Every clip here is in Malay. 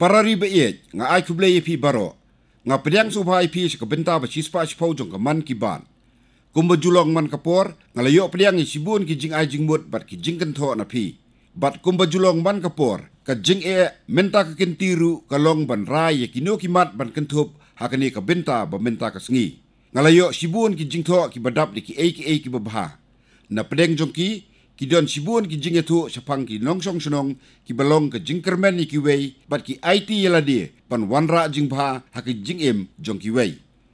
ปารารีเบีย็ดงาไอคุเลยพีบารองาเปียงสุภาไพีชกเป็นตาบชิสปาชิพาจงกับมันกีบานกุมบจุลองมันกปอร์งาเลยกเปียงไอชิบุนกิจิงไอจิงบุตรบัดกิจิงกันทอนาพีบัดกุมบจุลองมันกปอร์กัจิงเอเมนตากินติรุกัลองบันรายกินโนกิมัดบันกันทบหากนี่กับเป็นตาบะเมนตากสงีงาเลยกชิบุนกิจิงทอกิบดับดิกิเอคิเอกิบบ้านาเปียงจงกี ki don sibuan ki jinge thu shapang ki long song shnong ki belong ka jinkerman ki wei but ki it yela di pan wanra jing bha ha ki jing em jong ki wei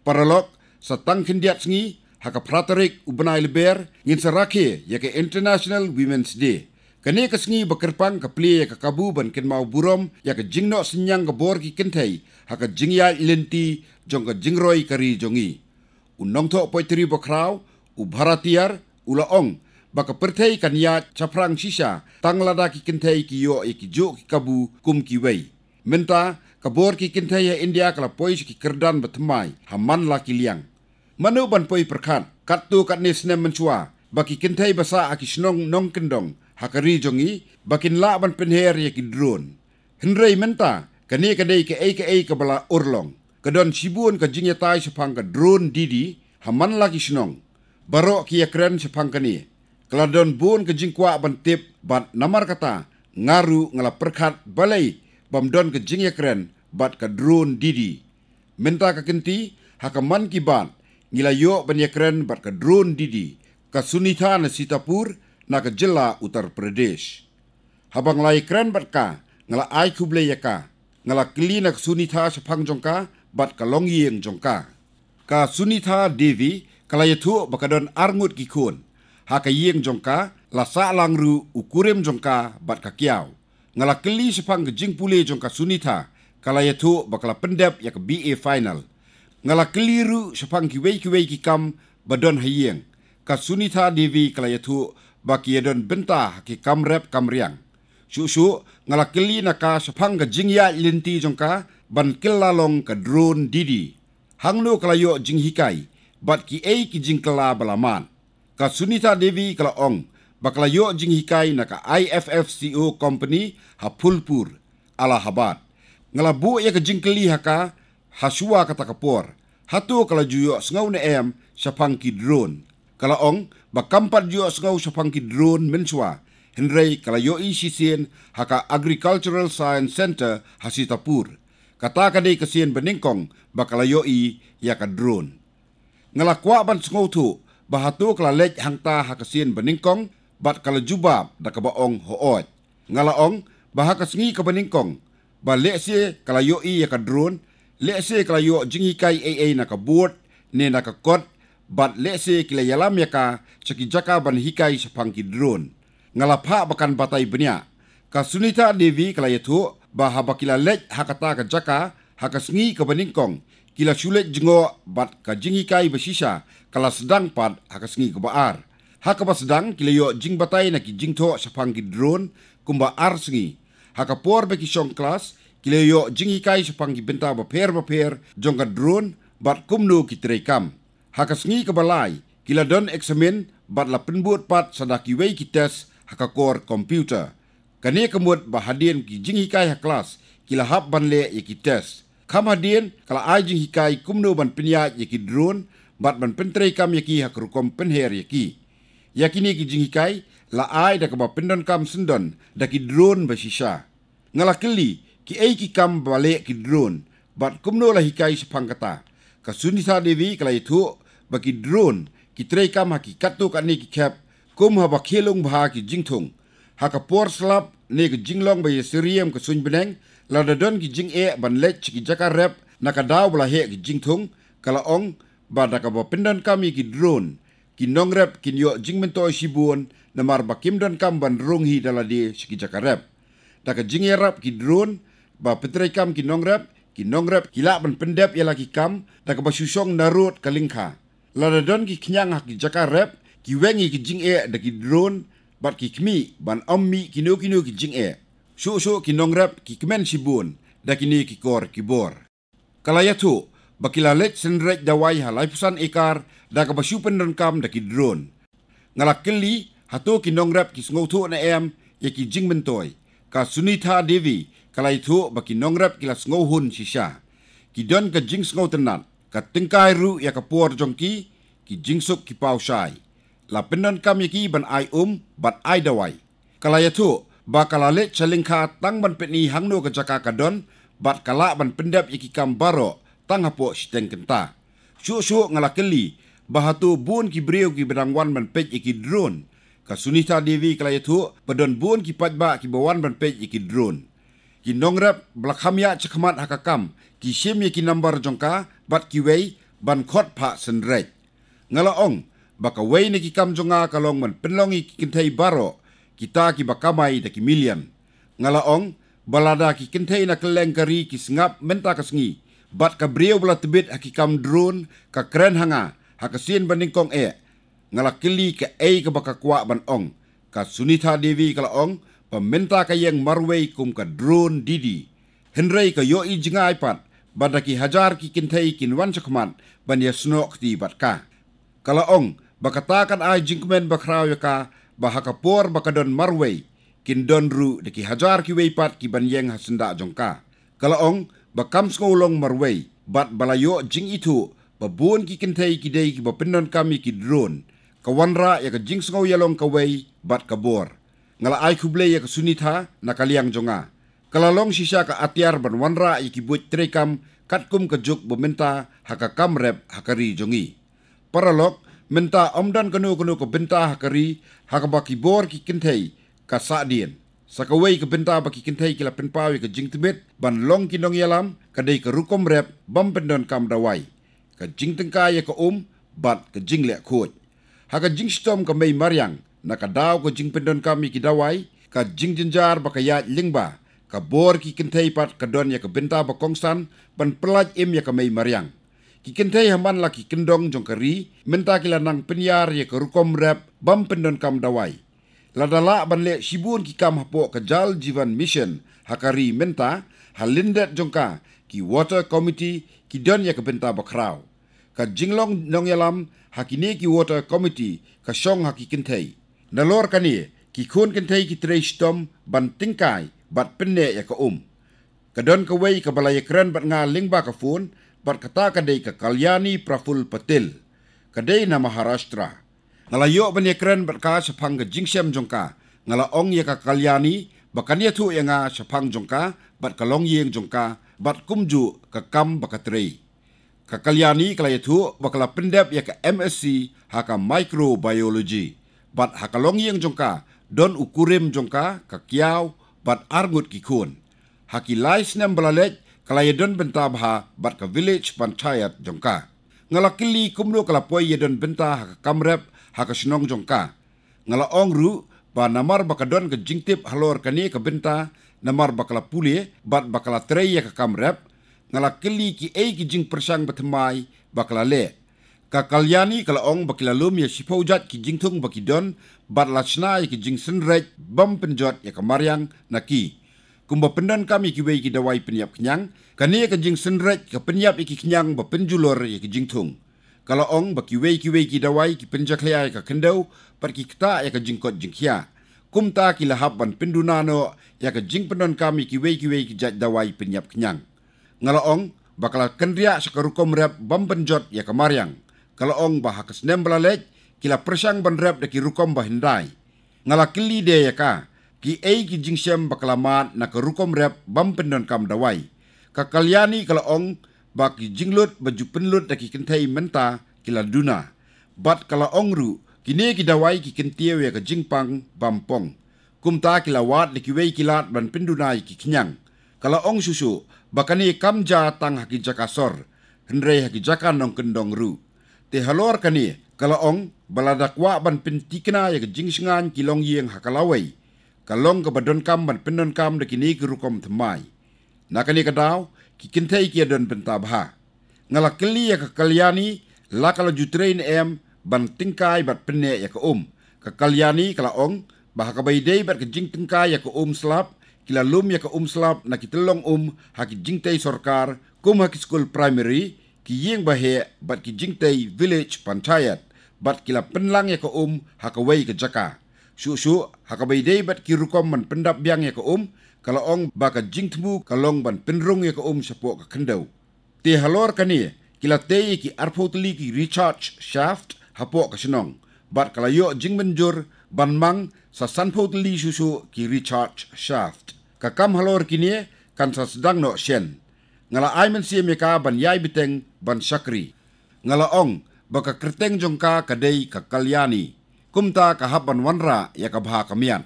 paralok satang khindiat singi ha ka praterik ubnail ber ngin sarake ya ke international women's day kane ka singi bakerpang ya ka ple ka kabu ban ken mau burom ya ka jingno sinyang ka bor ki kenthai ha ka jingya lenti jong ka jingroi kari jongi unong tho poitri bokrau u bharatiyar ulaong baka perthei kan ya chaprang shisha tanglada ki kinthei ki yo ek jo ki kabu kum ki wei menta kabor ki kinthei ya e india kala poish ki kerdan batmai haman la ki liang manu ban poi prakhan katu kat ne sne menchua baki kinthei basa akishnong nong kendong hakari jongi bakin la ban penher ya ki drone hinrei menta kane kade ke ek ek kabala urlong kedon sibun ka jingetai sapang ka drone didi haman la ki shnong barok ki ekran sepang ka ni Kladon bun ke bentip bat namar kata ngaru ngala perkat balai bam don ke ya keren bat ke drone didi. Minta ke hakaman kibat bat ngila yo ban ya keren bat ke drone didi ke sunita na sitapur na ke jela utar Pradesh. Habang lai keren bat ka ngala ai kublai ya ka ngala kili na ke sunita sepang jongka bat ke longyeng jongka. Ka sunita Devi kalayatuk bakadon armut kikun haka yeng jongka la sa langru ukurem jongka bat ka kiao. Ngala keli sepang jingpule jongka sunita kala yatu bakala pendep yak BA final. Ngala keliru sepang kiwei kiwei kikam badon hayeng. Ka sunita devi kala yatu baki yadon benta haki kamrep kamriang. Su su ngala keli naka sepang ke jingya linti jongka ban kila long ke drone didi. Hanglo kala yuk jinghikai bat ki ei ki jingkela balaman ka Sunita Devi kala ong bakla yo jing hikai na ka IFFCO e company ha Phulpur Allahabad ngala bu ya ka jing kali haka hasua ka ha takapor hatu kala juyo sngau na em sapangki drone kala ong bakampat juyo sngau sapangki drone menswa Henry kala yo isisien haka agricultural science center hasitapur kata ka dei kasien beningkong bakala yo i ya ka drone ngala kwa ban sngau tu bahatu kelalek hangta hakasin beningkong bat kala juba da kebaong hoot. Ngalaong bahakasngi ke beningkong ba leksi kalayo i ya kadrun leksi kalayo jingi kai AA na kabut ne na kakot bat leksi kila yalam ya ka ceki jaka ban hikai sepangki drun. Ngalapha bakan batai benya. Kasunita Devi kalayatu bahabakila lek hakata ke jaka hakasngi ke beningkong kila sulit jengo bat kajingi kai besisa kala sedang pad hakasngi ke baar hakapa sedang kila yo jing batai na ki jing tho sapang ki drone kumba ar sngi hakapor be ki song class kila yo jingi kai sapang ki benta ba per ba per jong drone bat kumnu ki trekam hakasngi ke balai kila don eksamen, bat la penbuat pad sadaki wei ki test hakakor komputer, kani kemut bahadian ki jingi kai ha class kila hab banle ye ki test kamadien kalau ajing hikai kumno ban penya yaki drone bat ban pentrei kam yaki hak rukom penher yaki yakini ki jing hikai la ai da kaba pendon kam sendon da ki drone basisha Ngalah keli ki ai ki kam bale ki drone bat kumno lah hikai sepangkata ka sunisa devi kala itu bagi drone ki trei kam hakikat tu kan ni ki kap kum ha bakhelung bha ki jingthong por slap ne ki jinglong bayi seriam ka beneng. Ladadon ki jing e ban le chiki jaka rep naka daw bala he ki jing thung kala ong ba naka ba pindan kami ki drone ki nong rep ki nyo jing mento e shibuon na mar ba kim don kam ban rung hi dala di chiki jaka rep. Naka jing e rep ki drone ba petre kam ki nong rep ki nong rep ki la ban pindep yala e ki kam naka ba susong narut ka lingkha. don ki kinyang ha ki jaka rep ki wengi ki jing e da ki drone ba ki kmi ban ammi ki no ki no ki jing e shu shu kinong rap ki kemen shibun da kini ki kor ki bor. Kalaya tu, bakila let senrek da wai halai pusan ekar da ka basyu penerengkam da ki drone. Ngalak keli, hatu kinong rap ki sengau tu na em ya ki jing mentoy. Ka Sunita Devi, kalaya tu baki nong rap kila sengau hun shisha. Ki don ka jing sengau tenat, ka tengkai ru ya ka puar jongki, ki jing suk ki pau shai. La penerengkam ya ki ban ai um, bat ai da wai. Kalaya tu, bakal ale chaling kha tang ban pe ni hangno ka jaka ka don bat kala ban pendap iki kam baro tang hapo siteng kenta shu shu ngalakeli bahatu bun ki brio ki bedang wan ban pe iki drone ka sunita devi kala yatu padon bun ki patba ki bawan ban pe iki drone ki nongrap blakhamya chakhmat hakakam ki shemi ki number jongka bat ki wei ban khot pha senrek ngala ong baka wei ni ki kam jonga kalong ban penlongi ki kintai baro kita ki bakamai da ki million ngala ong balada ki kentei na kleng ki sngap menta ka sngi bat ka brio bla tibit ha ki kam drone ka kren hanga ha ka sien banding kong e ngala kili ke ei ka baka kwa ban ong ka sunita devi kala ong pementa menta ka yeng marwei kum ka drone didi henrei ka yo i jinga ipat bada ki hajar ki kentei kin wan chakman ban ya ti bat ka kala ong bakatakan ai jingmen bakrawe ya ka bahakapor bakadon marwei kin donru de ki hajar ki weipat ki banyeng hasunda jongka kalaong bakam skolong marwei bat balayo jing itu babun ki kentai ki dei ki bapendon kami ki drone kawanra ya ka jing skong yalong ka wei bat kabor ngala ai kuble ya ka sunitha na kaliang jonga kalalong sisa ka atiar ban wanra ya ki buj trekam katkum ka juk bementa haka kamrep hakari jongi paralok minta amdan kenu kenu ke bintah keri hak baki bor ki kentai ka sadien sakawai ke bintah baki kentai kila penpawi ke jingtibet ban long kinong yalam kadai ke rukom rep bam pendon kam dawai ke jingtengka ya ke um bat ke jingle haka hak jingstom ke mai mariang na ka daw ke jing pendon kami ki dawai ka jing jinjar baka ya lingba ka bor ki kentai pat ka don ya ke bintah ba ban pelaj im ya ke mai mariang kikente haman laki kendong jongkari, menta kilanang penyar ye kerukom rap bam pendon kam dawai ladala ban le sibun ki kam hapo kejal jivan mission hakari menta halindet jongka ki water committee ki don ye kebenta bakrau ka jinglong nong yalam hakine ki water committee ka shong hakikente nalor kani ki khun kente ki treshtom ban tingkai bat penne ya ka um ka don ka balai kran bat nga lingba ka phone perkata kedai ke Kalyani Praful Patil, kedai nama Maharashtra. Ngala yuk benyekeran berkata sepang ke jingsiam jongka, ngala ong ye ke Kalyani, bakan ye tu ye nga sepang jongka, bat kalong yang jongka, bat kumju ke kam bakatrei. Ke Kalyani kala ye tu, pendep ye ke MSc haka Microbiology, bat haka long ye jongka, don ukurim jongka ke kiau, bat argut kikun. Haki lais nem belalek, kalayadon benta bha bat ka village panchayat jongka ngala kili kumlo kala poy yadon benta ha ka kamrep ha ka jongka ngala ongru ba namar ba ka don ka jingtip halor ka ne ka benta namar ba kala bat ba kala trey ka kamrep ngala kili ki ei ki jing persang batmai ba le ka kalyani kala ong ba kila lum ya sipojat ki jingthung ba ki don bat lachnai ya ki jing sinrek bam penjot ya ka mariang nakii kumba pendan kami ki wei ki dawai penyap kenyang kani ke jing senret ke penyap iki kenyang ba penjulor iki jing thung kala ong ba ki wei ki wei ki dawai ki penjak lai ka kendau par ki kta ya ka jing kot jing kia kumta ki lahab ban pendunano ya ka jing pendan kami ki wei ki wei ki jak dawai penyap kenyang ngala ong bakala kendria sekarukom rap bam penjot ya ka mariang kala ong ba hakas nem kila persang ban rep de ki rukom ba hindai ngala kili de ya ka ki ei ki jingsem baklamat na ke rukom rep bam pendon kam dawai kakalyani kala ong ba ki jinglut baju penlut da ki kentai menta kila duna bat kala ong ru kini ki dawai ki kentie we ka jingpang bampong kumta kila wat ni ki wei kilat ban penduna ki kinyang kala ong susu bakani kamja tang haki jakasor hendre haki jaka nong kendong ru te halor kani kala ong baladakwa ban pentikna ya ke jingsingan kilong yang hakalawai กะลงกับดนกรรมมันเป็นดนกรรมดกินี้คือรุกรมทำไมนักนี้กระดาวกิกินเทเกียดนเป็นตาบ้างลักเลียกับกัลยานีลักกะลจุเทรนเอ็มบันติงกายบัดเป็นเนียกับอมกับกัลยานีกับละองบากับใบเดบัดกับจิงติงกายกับอมสลับกิลลุมยากับอมสลับนักกิตลองอมหากิจิงเตยสรคารกุมหากิสกูลพรายมรีกิยิงบะเฮบัดกิจิงเตยวิลเลจปัญชายัดบัดกิลาเป็นลังยากับอมหากับใบกับจักา Susu syuk, hakabai day bat kiru komen pendap biang ya ke um, kalau ong baka jingtmu kalong ban penrung ya ke um sepuk ke kendau. Ti halor kani, kila teh ki arpo ki recharge shaft hapok ke senong. Bat kalau yuk jing menjur, ban mang sa sanpo susu ki recharge shaft. Kakam halor kini, kan sa sedang no sen. Ngala aiman siya meka ban yai biteng ban sakri. Ngala ong, baka kerteng jongka kadei kakalyani. Ngala กุมตากะฮับบันวันระยากะบาคะเมียน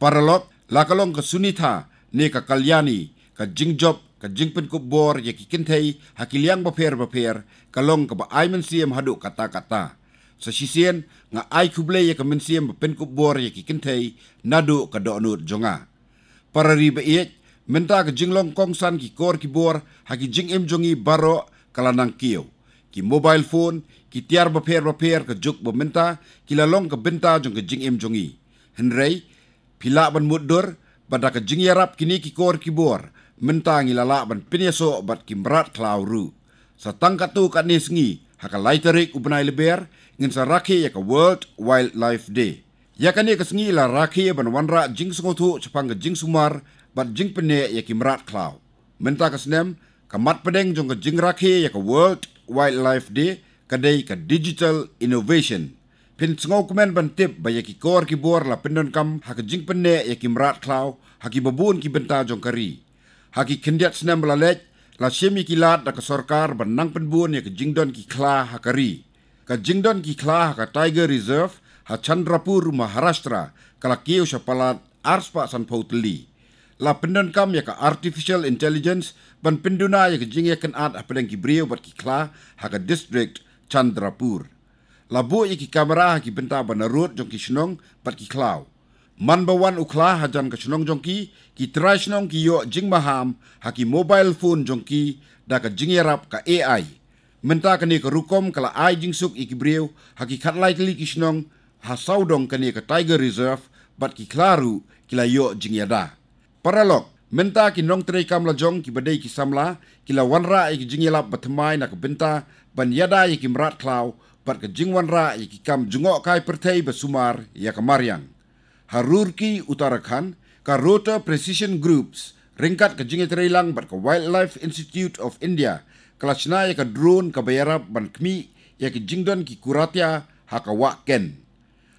ปาราลกลากะลงกะสุนิทาเนกะกัลยานีกะจิงจบกะจิงเป็นกุบอร์ยากิกินไทยฮักิเลียงบะเพรบะเพรกะลงกะบะไอมันซียมฮะดุกะตากะตาสะชิเซียนงะไอคุบเลยากะมันซียมบะเป็นกุบอร์ยากิกินไทยนาดุกะดอนุดจงาปารารีบะเอจมันตากะจิงลงกองซันกิกอร์กิบอร์ฮักิจิงเอ็มจงีบารอกะลานังเกียว ki mobile phone ki tiar ba pher ba pher ka juk ba menta ki la long ka benta jong ka jing em jongi henrei pila ban mudur pada ka jing yarap kini ki kor ki bor menta ngi la la ban pinyaso bat ki brat klau ru sa tangka tu ka ni sngi ha ka laiterik u banai leber ngin sa rakhi ya ka world wildlife day ya ka ni ka sngi la rakhi ya ban wanra jing sngo thu chapang ka jing sumar bat jing pne ya ki brat klau menta ka snem ka mat pedeng jong ka jing rakhi ya ka world Wildlife Day kadai ka digital innovation. Pin tsungau kumen bantip ba yaki kor ki buar la pendon kam haka jing penne yaki merat klau haki babun ki benta jongkari. Haki kendiat senem belalek la semi ki lat da ka sorkar ban nang penbun yaki jingdon ki kla hakari. Ka jingdon ki kla haka Tiger Reserve ha Chandrapur Maharashtra kala kiyo sya palat arspa san pautili. La pendon kam yaka artificial intelligence ban penduna yang kejingi akan ad apa yang kibriu buat kikla haga district Chandrapur. Labu yang kikamera haki benta banarut jongki senong buat kiklau. Man bawan ukla hajan ke senong jongki, ki try senong ki yuk jing maham haki mobile phone jongki da ke jingi rap ke AI. Minta kene ke rukom kala ai jing suk iki breu haki kat likely ki senong ha saudong kene ke Tiger Reserve buat kiklaru kila yuk jing yada. Paralok menta ki nong tre kam la jong ki bade ki samla ki la wanra e ki jingi la batmai na ko benta ban yada e ki mrat klau pat ke jing wanra e ki kam jungo kai pertei ba sumar ya ka harur ki utarakhan ka rota precision groups ringkat ke jingi tre lang ba wildlife institute of india kelasna ya ka drone ka bayara ban kmi ya ki jingdon ki kuratia ha ken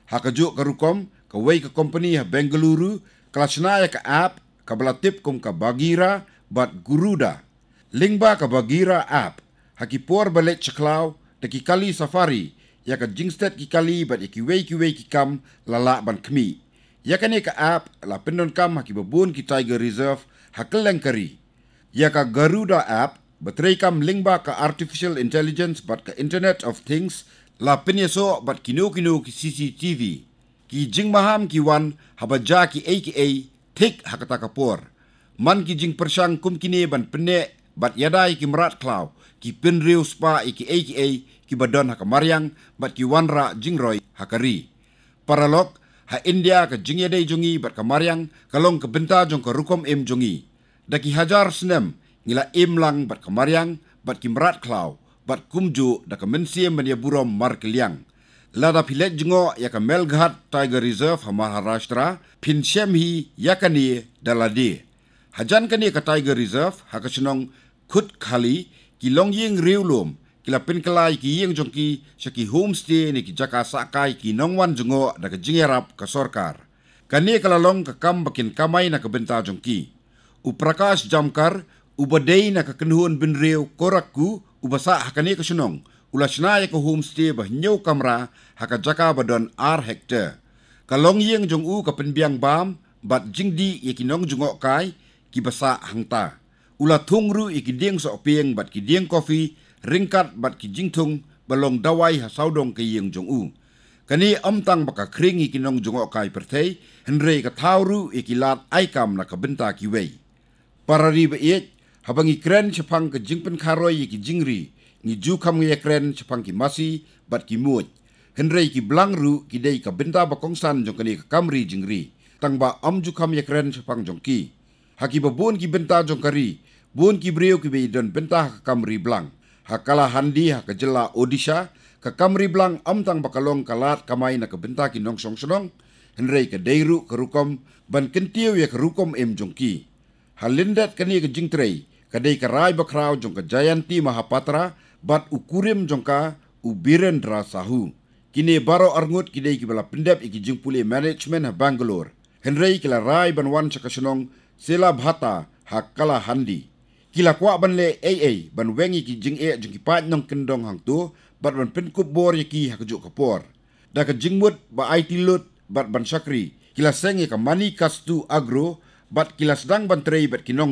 ha ka jo ka rukom ka wei ka company ha bengaluru kelasna ya ka app kabalatip kum kabagira bat guruda. Lingba kabagira app, haki puar balik ceklau, daki kali safari, ya ka jingstet ki kali bat ya kiwe kiwe ki kam lala ban kmi. Ya kan ka app, la pendon kam haki babun ki tiger reserve, haki lengkari. Ya garuda app, Betrei kam lingba ka artificial intelligence bat ka internet of things la penyeso bat kino kino ki CCTV. Ki jing maham ki wan haba ja ki AKA tik hakata kapur man ki jing persang kum kini ban pene bat yadai ki merat klau ki pin riu spa iki aka ki badon hak mariang bat ki wanra jing roy hakari paralok ha india ke jing yadai jungi bat ka mariang kalong ka benta jong ka rukom em jungi daki hajar senem ngila em lang bat ka mariang bat ki merat klau bat kumju da ka mensiem ban ya buram mar kliang lada pilet jengo yak Melghat Tiger Reserve Maharashtra pin sem hi yakani daladi hajan kani ka Tiger Reserve hakachnong khut khali ki long ying riu lom ki la pin kalai ki yeng jong ki homestay ni ki jaka sakai ki nongwan jengo da ka jingerap ka sorkar kani kala long ka kam bakin kamai na ka benta jong u prakash jamkar ubadei na ka kenhun bin riu korakku ubasa hakani ka shnong อุลชนายอกโฮมสเตย์บเนียวกัมราหักจักาบดอนอาร์เฮกเตอร์กลองเยียงจงอูกับเป็นเบียงบามบัดจิงดีเอกินองจงอกายกิบสะหังตาอุลาทุงรูเอกิเดียงสอเปียงบัดกิเดียงกาแฟริงกัดบัดกิจิงทุงบลองดาวัยหาสาวดงกะเยียงจงอูกันนี้อมตังบักคริงเอกินองจงอกายเปรเทเฮนเรกะทาวรูเอกิลาดไอคำมนักบเบนตากิเวปารารีบีเอฮับังอีเครนชพังกะจิงเป็นคารอยเอกิจิงรี ni ju kam ye kren chapang ki masi bat ki muoj henrei ki blang ru ki dei ka benda ba kongsan jong kani ka kamri jingri tang ba am ju kam ye kren chapang jong ki ha ki ba bon ki benda jong kari bon ki brio ki be don benda ha ka kamri blang ha kala handi ha ka jela odisha ka kamri blang am tang ba kalong kalat kamai na ka benda ki nong song song henrei ka deiru ka rukom ban kentiu ye ya ka rukom em jong ki ha lindat kani ka jingtrei kadai ka rai bakrau jong ka jayanti mahapatra bat ukurim jongka u Birendra Sahu. Kini baro arngut kini kibala pendap iki jengpuli management ha Bangalore. Henry kila rai ban wan caka senong sila bhata hakala handi. Kila kuak ban le AA ban wengi ki jeng ea jengki paat nyong kendong hang tu bat ban penkup bor yaki ha kejuk kapor. Da ke jengmut ba IT lot bat ban sakri Kila sengi e ka mani kastu agro bat kila sedang ban terai bat kinong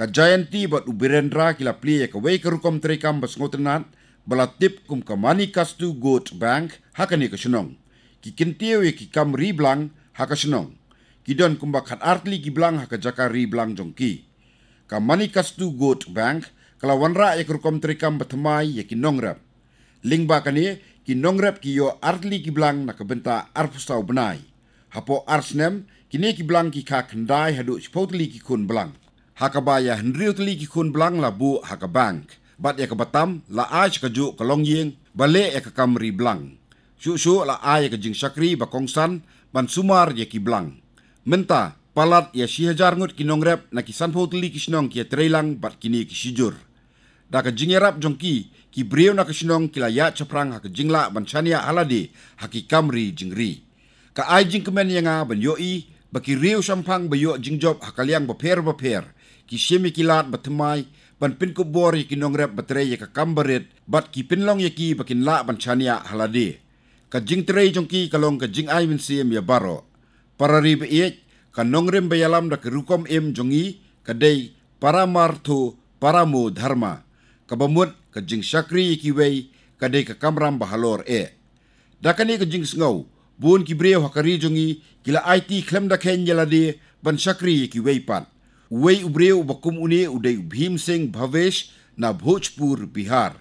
ka tiba bat ubirendra kila pli ya ka wei ka rukom trekam bas ngotrenat bala tip kum ka mani kastu goat bank hakani ka shenong. Ki kentiewe ki kam riblang haka shenong. Ki don kum bakat artli ki blang haka jaka riblang jongki. Ka mani kastu goat bank kala wanra ya ka rukom trekam batamai ya ki nongrap. Ling bakani ki nongrap ki yo artli ki blang na ka benta arpustau benai. Hapo arsnem kini ki blang ki kak ndai haduk sepotli ki kun blang hakabaya hendriut li ki kun blang labu hakabank bat ya kebatam la aj kaju kalong yeng bale ya ke kamri blang syu syu la aj ya ke jing sakri bakongsan, ban sumar ya ki blang menta palat ya si hajar ngut ki nong rep na ki san phot li ki snong ki ya bat kini ki sijur da ke jing ya rap jong ki ki na ke snong ki la ya chaprang hak jing la ban chania haladi hak ki kamri jingri ka aj jing kemen yanga ban yo i Bakiriu sampang bayo jingjob hakaliang baper baper ki shemi ki lat batmai ban pin ko bor ki nong rep batre ye ka kambaret bat ki pin long ye ki bakin la ban chania haladi ka jing tre jong ki ka long ka jing ai min sim ye baro parari be ye ka nong rem be yalam da rukom em jongi ka dei paramartho paramu dharma ka bamut ka jing shakri ki wei ka dei ka kamram bahalor e dakani ka jing sngau buon ki breu hakari jongi kila it klem da ken yeladi ban shakri ki wei pat वे उब्रे उबकुम उने उदय भीम सिंह भवेश न भोजपुर बिहार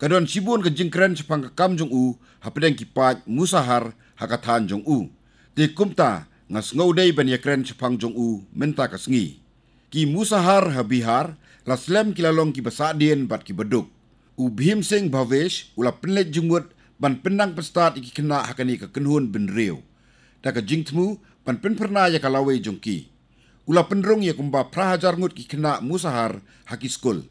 कदन सिबोन के जिंकरन छपंग कम जों उ हपदेन की पाच मुसाहर हकथान जों उ ते कुमता ngas ngau dei ban ya kren chapang jong u menta ka sngi ki musahar ha bihar la slam ki lalong ki basa dien bat ki beduk u bhim sing bhavesh ula pinle jungut ban pinang pastat ki kena hakani ka kenhun ben riu ta ka jingthmu ya ka lawei Ula pendrong ia kumpa prahajar ngut ki kena musahar haki skul.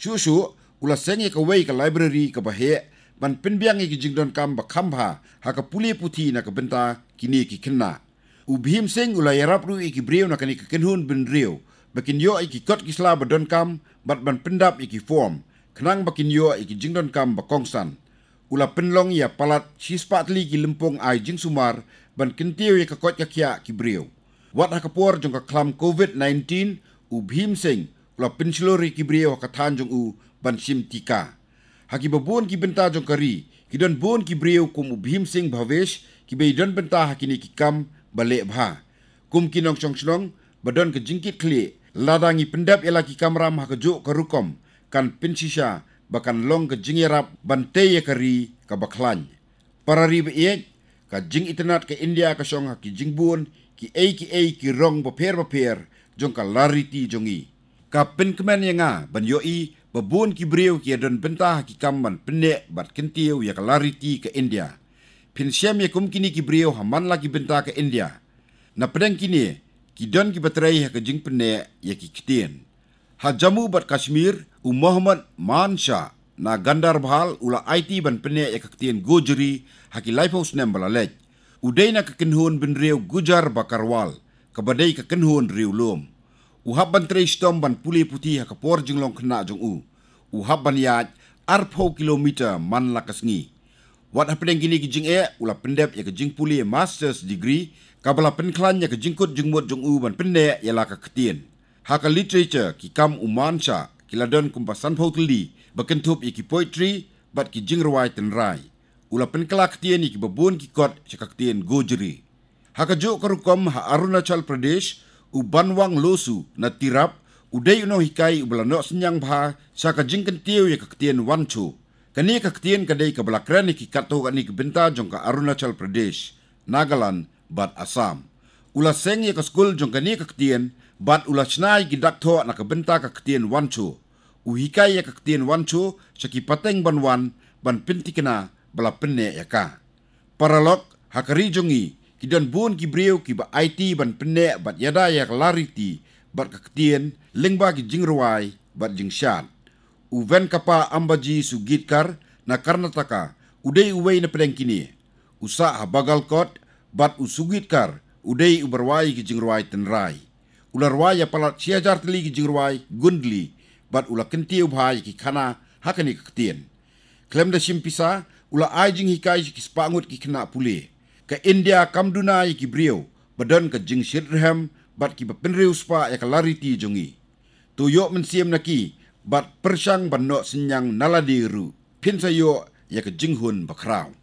Syu-syu, ula sengi ke wei ke library ke bahaya Ban penbiang ki jingdon kam ba kamba haka puli putih na ke benta kini ki kena. U seng ula yarap ru iki breu na kani ke kenhun ben reu. Bakin yo iki kot kisla ba don kam bat man pendap iki form. Kenang bakin yo iki jingdon kam ba kongsan. Ula penlong ia ya palat sispatli ki lempung ai jing sumar ban kentiu ia ke kot kakia ya ki breu. วัดฮักปัวจงกับคลัมโควิด -19 อูบีมเซิงกลับเป็นชโลรีกิบเรียวกับทานจงอูบัญชิมติกาหากิบบูนกิบเป็นตาจงกะรีกิดันบูนกิบเรียวคุมอูบีมเซิงบาเวชกิบเดันเป็นตาหากินิกิกรรมบาเลบฮาคุมกินองชองชลองบดันกับจิงกิดเคลียลาดังอีพันดับเอลากิกรรมรามหากจุกกรุคอมกันเป็นชิชาบักันลองกับจิงเอรับบันเตยกะรีกับบักลัน Para ribet ia, kajing internet ke India kesong haki jingbun ki eiki eiki rong bapher bapher jong ka lariti jongi. Ka kemen yang nga ban yoi babun ki brio ki adon bentah ki kamban pende bat kentiew ya ka lariti ke India. Pin siam ya kumkini ki brio haman la ki bentah ke India. Na pedang kini ki don ki baterai ha ke jing pende ya ki ketien. Ha jamu bat Kashmir u Muhammad Mansha na gandar ula IT ban pende ya ke ketien gojeri ha ki lifehouse nembala lej. Udai na kekenhun bin riau gujar bakarwal, kebadai kekenhun riau lom. Uhab ban tre istom ban puli putih ha kepor jeng long kena jeng u. Uhab ban yaj arpo kilometer man lakasngi. Wat hapening gini ke jeng e, ula pendep ya ke jeng puli master's degree, kabala penklan ya ke jeng kut jeng mut jeng u ban pendek ya laka ketien. Haka literature ki kam umansha, kiladon kumpasan pautili, bakentup ya ki poetry, bat ki jeng rawai tenrai ula penkelak tiyan ni kibabun kikot sa kaktiyan Gojri. Hakajo karukom ha Arunachal Pradesh u Banwang Losu na tirap u day unong hikay u balanok senyang bha sa kajingkan tiyo ya kaktiyan Wancho. Kani kaktiyan kaday kabalakran ni kikato ka ni kibinta jong ka Arunachal Pradesh, Nagaland, Bat Assam. Ula seng ya kaskul jong kani kaktiyan bat ula chnai gidakto na kabinta kaktiyan Wancho. Uhikai ya kaktiyan Wancho sa kipateng banwan ban pintikna bala pene ya ka. Paralok hakari jongi kidan bun ki breu ki ba IT ban pene bat yada ya lari ti bat kaktien lengba ki jingruai bat jingshan. Uven kapa ambaji su gitkar na Karnataka udai uwei na pedeng kini. Usa ha bagal kot bat usugitkar udai uberwai ki jingruai tenrai. Ularwai ya palat siajar teli ki jingruai gundli bat ula kenti ubhai ki kana hakani kaktien. Klem da simpisa, ula aijing hikai ki spangut ki kena pulih. Ke India kamduna ya ki brio, badan ke jing sirham, bat ki bapenri uspa ya ke lari ti jungi Tu yuk mensiam naki, bat persang bannok senyang naladiru pin pinsa ya ke jing hun bakraw.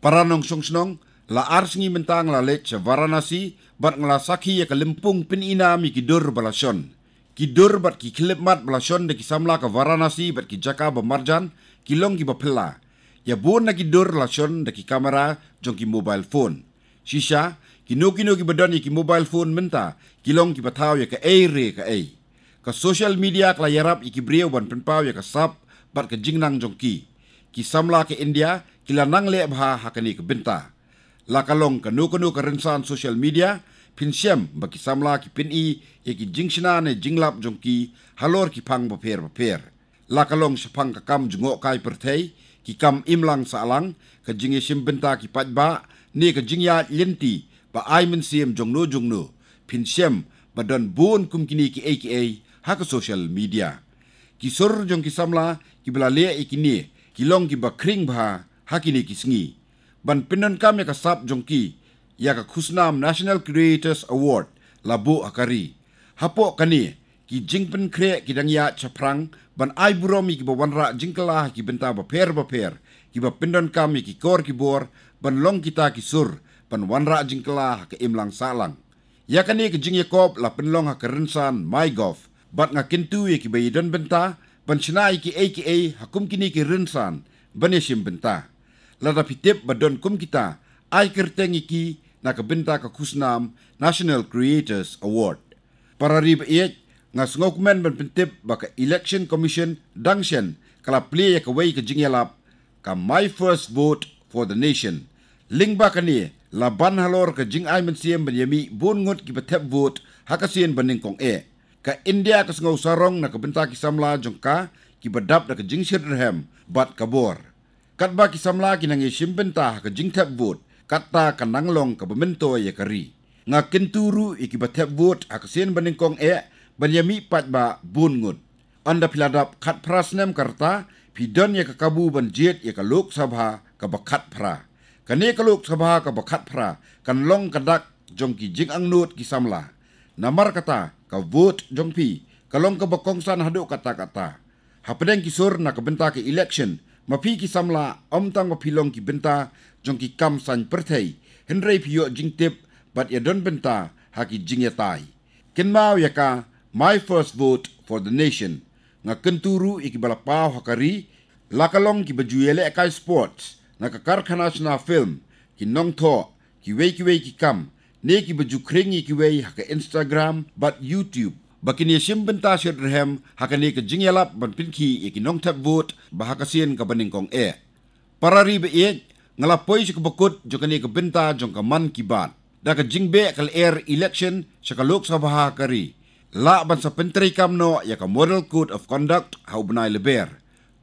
Para nong song senong, la arsingi mentang la lec varanasi, bat ngelasaki ya ke lempung pin inami ki dur balasyon. Kidur bat ki kelipmat belasyon de ki samla ke Varanasi bat ki jaka bermarjan, kilong ki bapelah. Ya bon na gidor lasyon na ki kamera jong ki mobile phone. Sisha, kino kino ki badon ki mobile phone menta, kilong ki bataw ya ka ay re ka ay. Ka social media kla yarap iki breo wan penpaw ya ka sap, bat ka jingnang jong ki. Ki samla ke India, kila nang leab ha hakani ke benta. Lakalong ka nukunu ka rinsan social media, pinsyem ba ki samla ki pin i, ya ki jingsina ne jinglap jong ki, halor ki pang bapir bapir. Lakalong sa pang kakam jungok kay pertay, Kam imlang saalang ke jingi e simpenta ki patba ni ke jingya lenti ba aimen siem jongno jongno pin siem badon bon kumkini ki aka hak social media ki sor jong ki samla ki bla le ikini e ki long ki bakring bha hakini ki singi ban pinan kam ya ka sap jong ki ya ka khusnam national creators award labu akari hapo kani ki jingpen kre ki dang ya chaprang ban ai buro mi ki ba wanra jingkala ki benta ba per ba per ki ba pindon kam ki kor ki bor ban long kita ki sur ban wanra jingkala ke imlang salang ya kani ki jing yakob la penlong ha ke rensan my gov bat nga kintu ye ki bayidan benta ban chinai ki aka hakum kini ki rensan ban ye benta la da pitep ba don kum kita ai kerteng ki na ke benta ka kusnam national creators award para ribe ngas ngokmen ben pintip baka election commission dangshen kala play ya kawai ka jingya ka my first vote for the nation ling ba ka ni la ban halor ka jing ai men siem ben yami bun ngot ki bathep vote haka sien ben ning kong e ka india ka ngau sarong na ka benta ki samla jongka ki badap da ka jing shirham bat ka bor kat ba ki samla ki nangi simbenta ka jing thep vote kata ka nanglong ka bementoy ya kari nga kinturu iki vote haka sien e banyami patba bungut. Anda piladap kat prasnem karta, pidan ya kekabu banjit ya ke luk sabha ke bakat pra. Kan ya ke luk sabha ke bakat pra, kan long kedak ki jing angnut samla, Namar kata, ke vote jongpi, kalong ke bakongsan haduk kata-kata. Hapadeng kisur nak benta ke election, ki samla om mapi kisamla omtang mapilong kibenta jongki kamsan pertai, hendrai piyok tip, bat ya don benta haki jingetai. Kenmau ya ka, My First Vote for the Nation. Nga kenturu iki balapau hakari, lakalong ki bajuyele akai e sports, nga kakarkana sana film, ki nong to, ki wei ki wei ki kam, ne ki baju kringi ki wei haka Instagram, but YouTube. Bakini asim benta syedrahem, hak ne ke jingyalap ban pinki iki nong tap vote, bahaka sien ka baningkong e. Para ribe e, ngalapoy si kebekut, jika ne ke benta, jika man kibat. Daka jingbe kal air election, syaka lok sabaha hakari. La ban sa pentri kam no ya ka model code of conduct hau benai leber.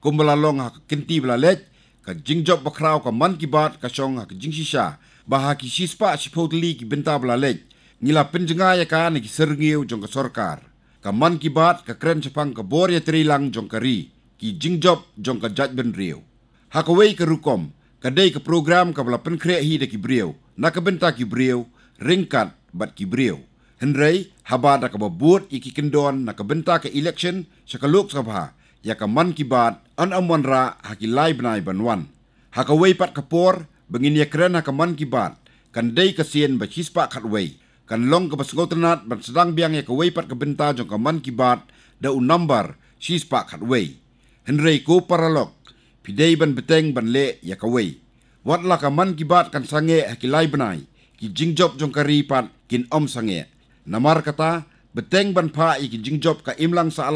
Kum long ha kinti bala lej, ka jing job bakrao ka man ki bat ka song ha jing sisha. Ba ha ki sispa si li ki benta bala lej. Nila penjenga ya ka ni ki sergiu jong ka sorkar. Ka man ki bat ka kren sepang ka bor ya terilang jong ka ri. Ki jing job jong ka jat ben riu. Ha ka wei ka rukom, ka dey ka program ka bala penkriak hi da ki briu. Na ka benta ki briu, ringkat bat ki briu. Henry, haba nak ke babut iki kendon nak benta ke election sekeluk sekapa ya ke man bat an amwan ra haki lai benai banwan. Haka wei pat kepor bengin ya keren haka man kibat kan day kesien bachispa kat wei. Kan long ke pasengau tenat ban sedang biang ya ke wei pat kebenta jong ke man bat da un nambar sispa kat wei. Henry ko paralok pidei ban beteng ban le ya ke wei. Wat la ke man bat kan sange haki lai benai ki jingjop jong kari pat kin om sange namar kata beteng ban pa i ki jingjob ka imlang sa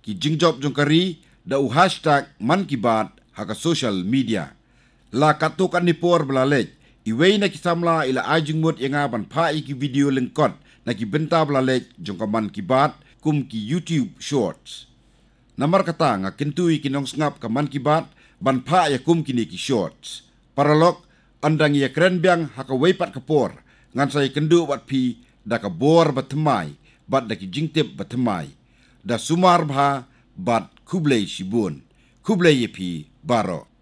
ki jingjob jong kari da u hashtag man ki bat haka social media la katu kan ni por blalej i wei na ki samla ila ajing mot yanga ban pa i video lengkot na ki benta belalek jong ka man ki bat kum ki youtube shorts namar kata nga kintu i ki nong sngap ka man ki bat ban pa ya kum ki ni ki shorts paralok andang ya kren biang ha ka wei pat ka ngan sai kendu wat pi daga bor batmai bat daki jingtep batmai da sumar bha bat kublei shibun kublei yepi baro